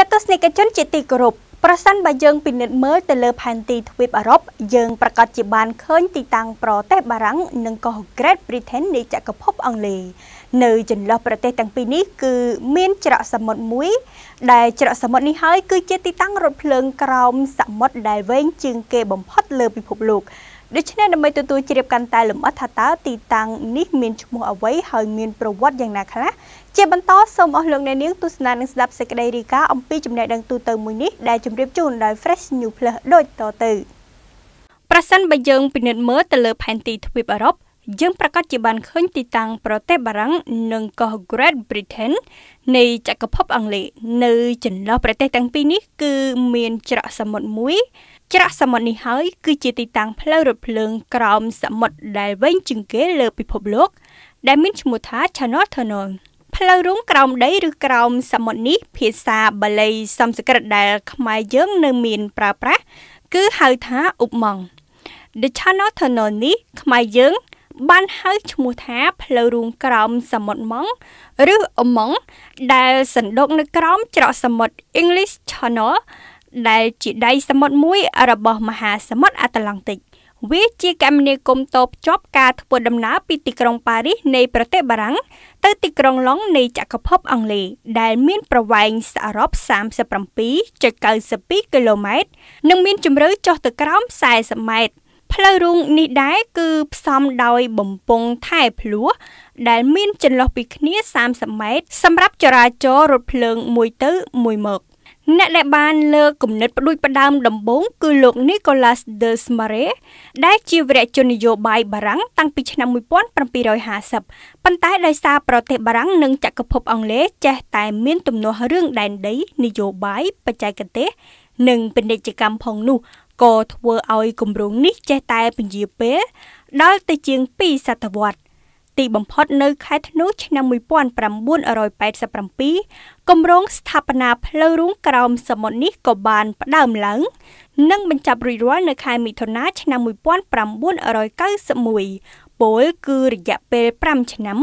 ចាត់ទស្សនិកជនជាទីគោរពប្រសិនបើយើងពិនិត្យមើលទៅលើផែនទីទ្វីបអឺរ៉ុបយើងប្រកាសជាបានឃើញទីតាំងប្រទេសបារាំងនិងក៏ Great Britain នៃចក្រភពអង់គ្លេសនៅចន្លោះប្រទេសទាំងពីរនេះគឺមានច្រកសមុទ្រមួយ ដែលច្រកសមុទ្រនេះហើយគឺជាទីតាំងរថភ្លើងក្រោមសមុទ្រដែលវែងជាងគេបំផុតលើពិភពលោកដូច្នេះដើម្បីទទួលជ្រាបកាន់តែលម្អិតថាតើទីតាំងនេះមានឈ្មោះអ្វីហើយមានប្រវត្តិយ៉ាងណាខ្លះជាបន្តសូមអស់លោកអ្នកនាងទស្សនានិងស្ដាប់សេចក្តីរាយការណ៍អំពីចំណេះដឹងទូទៅមួយនេះដែលជម្រាបជូនដោយ Fresh New Plus ដូចតទៅប្រសិនបើយើងពិនិត្យមើលទៅលើផែនទីទ្វីបអឺរ៉ុបយើងប្រកាសជាបានឃើញ ទីតាំងប្រទេសបារាំងនិងកោះ Great Britain នៃចក្រភពអង់គ្លេសនៅចន្លោះប្រទេសទាំងពីរនេះគឺមានច្រកសមុទ្រមួយ ច្រកសមុទ្រនេះហើយគឺជាទីតាំង ផ្លូវរថភ្លើង ក្រោមសមុទ្រដែលវែងជាងគេលើ ពិភពលោកដែលមានឈ្មោះថា Channel Tunnel ផ្លូវរូងក្រោមដី ឬក្រោមសមុទ្រនេះ ភាសាបាលីសំស្ក្រឹតដែល ខ្មែរយើង នៅមានប្រើប្រាស់គឺហៅថាអ៊ុបម៉ង់ The Channel Tunnel នេះខ្មែរយើងបានហៅឈ្មោះថាផ្លូវរូងក្រោមសមុទ្រម៉ង់ឬអម៉ង់ដែលសណ្ដូកនៅក្រោមច្រកសមុទ្រ English Channel ដែលជាដៃសមុទ្រមួយរបស់មហាសមុទ្រអាត្លង់តិកវាជាគមនាគមន៍តបជាប់ការធ្វើដំណើរពីទីក្រុងប៉ារីសនៃប្រទេសបារាំង ទៅទីក្រុងឡុងនៃចក្រភពអង់គ្លេសដែលមាន ប្រវែងសរុប37.92គីឡូម៉ែត្រនិងមានជម្រៅចុះទៅក្រោម40ម៉ែត្រផ្លូវរូងនេះដែរគឺផ្សំដោយបំពង់ថែភ្លោះដែលមានចន្លោះពីគ្នា30ម៉ែត្រសម្រាប់ចរាចររថភ្លើងមួយទៅមួយមកអ្នកដែលបានលើកគំនិតផ្ដួចផ្ដើមដំបូងគឺលោក Nicolas de Smare ដែលជាវរជននយោបាយបារាំងតាំងពីឆ្នាំ1750ប៉ុន្តែដោយសារប្រទេសបារាំងនិងចក្រភពអង់គ្លេសចេះតែមានទំនាស់រឿងដែនដី នយោបាយបច្ចេកទេស និងពាណិជ្ជកម្មផងនោះក៏ធ្វើឲ្យគម្រោងនេះចេះតែពន្យាពេលដល់ទៅជាង2សតវត្សរ៍ទីបំផុតនៅ ខែធ្នូឆ្នាំ1987គម្រោងស្ថាបនាផ្លូវរូងក្រោមសមុទ្រនេះក៏បាន ផ្ដើមឡើងនិងបញ្ចប់រួចរាល់នៅខែមិថុនាឆ្នាំ1991ពោលគឺរយៈពេល5ឆ្នាំ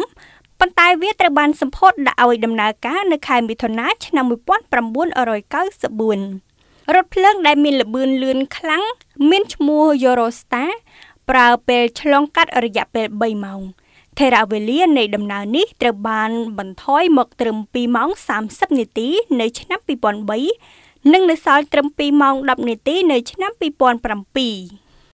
ប៉ុន្តែ វាត្រូវបានសម្ពោធដាក់ឲ្យដំណើរការនៅខែមិថុនាឆ្នាំ1994រថភ្លើងដែលមានល្បឿនលឿនខ្លាំងមានឈ្មោះ Eurostar ប្រើពេលឆ្លងកាត់រយៈពេល3ម៉ោងថេរវេលានៃដំណើរនេះត្រូវបានបន្ថយមកត្រឹម2ម៉ោង30នាទីនៅឆ្នាំ2003និងនៅសល់ត្រឹម2ម៉ោង10នាទី នៅឆ្នាំ2007